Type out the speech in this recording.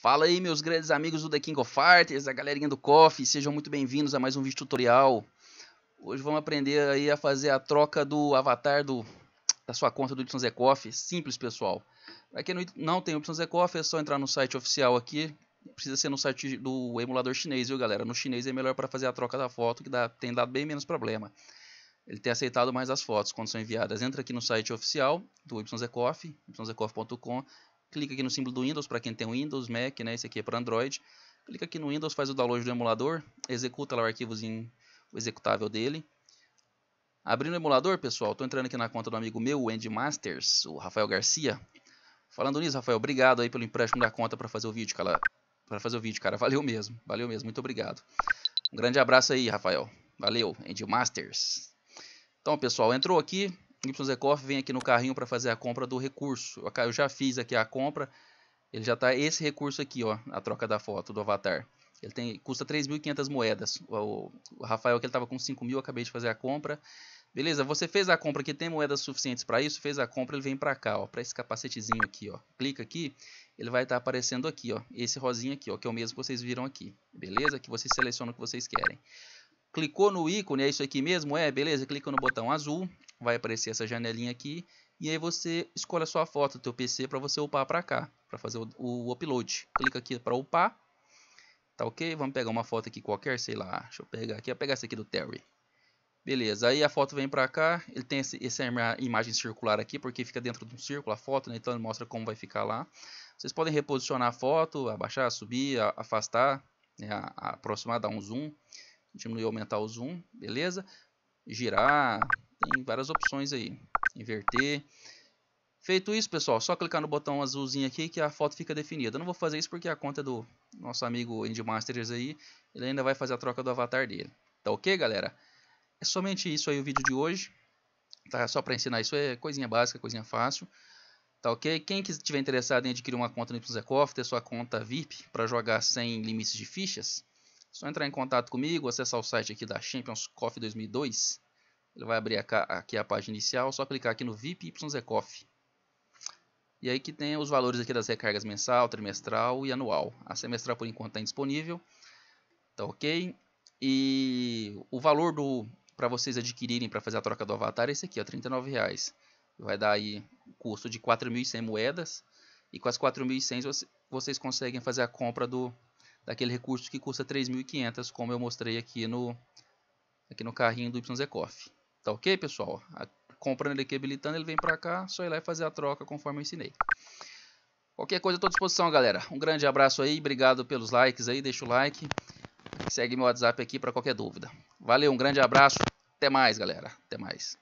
Fala aí meus grandes amigos do The King of Fighters, a galerinha do Coffee, sejam muito bem-vindos a mais um vídeo tutorial. Hoje vamos aprender aí a fazer a troca do avatar do, da sua conta do Ibson simples pessoal. Para quem não tem o Ibson é só entrar no site oficial aqui, precisa ser no site do emulador chinês, viu galera? No chinês é melhor para fazer a troca da foto, que dá, tem dado bem menos problema. Ele tem aceitado mais as fotos quando são enviadas. Entra aqui no site oficial do YZECOF, yzecof.com, clica aqui no símbolo do Windows para quem tem Windows, Mac, né? Esse aqui é para Android. Clica aqui no Windows, faz o download do emulador, executa lá o arquivozinho, o executável dele. Abrindo o emulador, pessoal, estou entrando aqui na conta do amigo meu, o Andy Masters, o Rafael Garcia. Falando nisso, Rafael, obrigado aí pelo empréstimo da conta para fazer o vídeo, cara. Para fazer o vídeo, cara. Valeu mesmo. Valeu mesmo. Muito obrigado. Um grande abraço aí, Rafael. Valeu, Andy Masters. Então, pessoal, entrou aqui, YZCoff vem aqui no carrinho para fazer a compra do recurso. Eu já fiz aqui a compra. Ele já está esse recurso aqui, ó, a troca da foto do avatar. Ele tem, custa 3.500 moedas. O, o Rafael que ele estava com 5.000, acabei de fazer a compra. Beleza, você fez a compra aqui, tem moedas suficientes para isso, fez a compra, ele vem para cá, ó, para esse capacetezinho aqui, ó. Clica aqui, ele vai estar tá aparecendo aqui, ó, esse rosinho aqui, ó, que é o mesmo que vocês viram aqui. Beleza? Que vocês selecionam o que vocês querem. Clicou no ícone, é isso aqui mesmo? É, beleza? Clica no botão azul, vai aparecer essa janelinha aqui e aí você escolhe a sua foto do teu PC para você upar para cá, para fazer o, o, upload. Clica aqui para upar, tá ok? Vamos pegar uma foto aqui qualquer, sei lá, deixa eu pegar aqui, eu pegar essa aqui do Terry. Beleza, aí a foto vem para cá, ele tem esse, essa imagem circular aqui, porque fica dentro de um círculo a foto, né? então ele mostra como vai ficar lá. Vocês podem reposicionar a foto, abaixar, subir, afastar, né? aproximar, dar um zoom, diminuir, aumentar o zoom, beleza? Girar, tem várias opções aí. Inverter. Feito isso, pessoal, só clicar no botão azulzinho aqui que a foto fica definida. Eu não vou fazer isso porque a conta é do nosso amigo Masters aí, ele ainda vai fazer a troca do avatar dele. Tá ok, galera? É somente isso aí o vídeo de hoje. Tá só para ensinar isso é coisinha básica, coisinha fácil. Tá ok? Quem estiver interessado em adquirir uma conta no Zecoff, ter sua conta VIP para jogar sem limites de fichas, é só entrar em contato comigo, acessar o site aqui da Champions Coffee 2002 ele vai abrir aqui a página inicial, só clicar aqui no VIP YZCoff. E aí que tem os valores aqui das recargas mensal, trimestral e anual. A semestral por enquanto está indisponível. Tá ok? E o valor do para vocês adquirirem para fazer a troca do avatar é esse aqui, ó, R$39,00. Vai dar aí o custo de 4.100 moedas. E com as 4.100 vocês conseguem fazer a compra do daquele recurso que custa 3.500, como eu mostrei aqui no, aqui no carrinho do YZCoff. Tá ok, pessoal? A, comprando ele aqui, habilitando, ele vem para cá. Só ir lá e fazer a troca conforme eu ensinei. Qualquer coisa, estou à disposição, galera. Um grande abraço aí. Obrigado pelos likes aí. Deixa o like. Segue meu WhatsApp aqui para qualquer dúvida. Valeu, um grande abraço. Até mais, galera. Até mais.